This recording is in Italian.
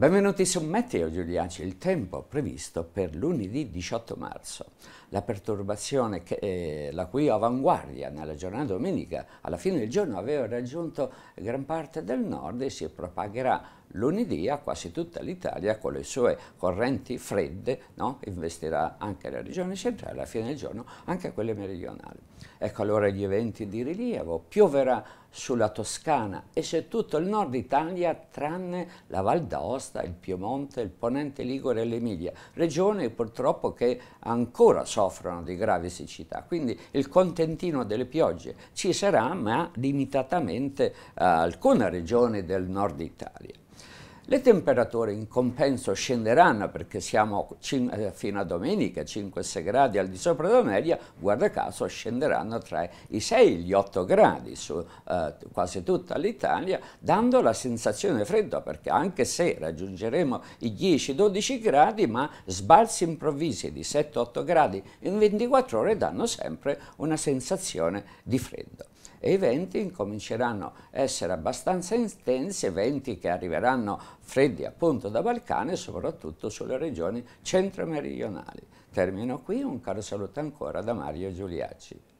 Benvenuti su Meteo Giuliaci, il tempo previsto per lunedì 18 marzo. La perturbazione che, eh, la cui avanguardia nella giornata domenica alla fine del giorno aveva raggiunto gran parte del nord e si propagherà lunedì a quasi tutta l'Italia con le sue correnti fredde, no? investirà anche la regione centrale alla fine del giorno, anche quelle meridionali. Ecco allora gli eventi di rilievo, pioverà sulla Toscana e su tutto il nord Italia tranne la Val d'Aosta, il Piemonte, il Ponente Ligure e l'Emilia, regioni purtroppo che ancora soffrono di gravi siccità, quindi il contentino delle piogge ci sarà ma limitatamente a alcune regioni del nord Italia. Le temperature in compenso scenderanno perché siamo eh, fino a domenica 5-6 gradi al di sopra della media, guarda caso scenderanno tra i 6 e gli 8 gradi su eh, quasi tutta l'Italia, dando la sensazione fredda perché anche se raggiungeremo i 10-12 gradi, ma sbalzi improvvisi di 7-8 gradi in 24 ore danno sempre una sensazione di freddo e i venti incominceranno a essere abbastanza intensi, venti che arriveranno freddi appunto da Balcane, soprattutto sulle regioni centro-meridionali. Termino qui, un caro saluto ancora da Mario Giuliacci.